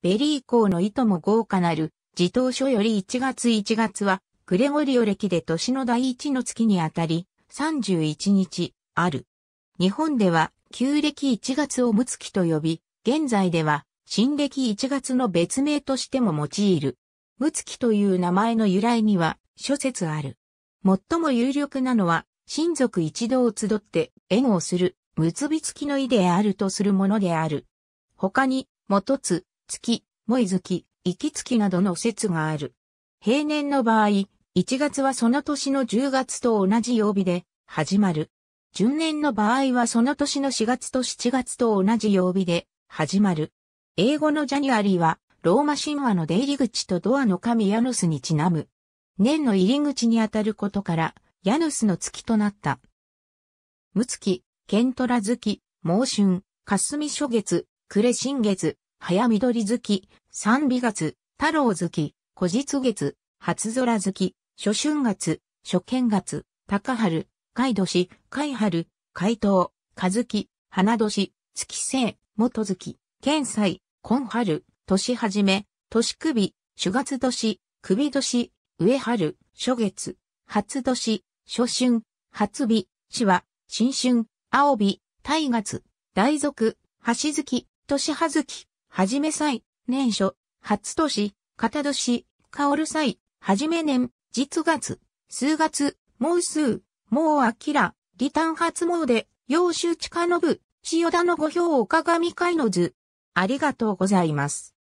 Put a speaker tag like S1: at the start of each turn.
S1: ベリー校の意図も豪華なる、自動書より1月1月は、グレゴリオ歴で年の第一の月にあたり、31日、ある。日本では、旧暦1月をむ月と呼び、現在では、新暦1月の別名としても用いる。む月という名前の由来には、諸説ある。最も有力なのは、親族一同を集って、縁をする、結びつきの意であるとするものである。他に、元津、月、萌月、息月などの説がある。平年の場合、1月はその年の10月と同じ曜日で始まる。順年の場合はその年の4月と7月と同じ曜日で始まる。英語のジャニュアリーはローマ神話の出入り口とドアの神ヤヌスにちなむ。年の入り口にあたることからヤヌスの月となった。無月、ケントラ月、猛春、霞初月、暮れ新月、早緑月、三美月、太郎月、古日月、初空月、初春月、初見月、高春、海年、海春、海東、和月、花年、月星、元月、県祭、今春、年始め、年首、主月年、首年、上春、初月、初年、初春、初日、死は、新春、青日、大月、大族、橋月、年葉月、はじめい、年初、初年、片年、香るい、はじめ年、実月、数月、もう数、もうあきら、リターン初詣、陽州近下の千代田のご評お鏡会の図。ありがとう
S2: ございます。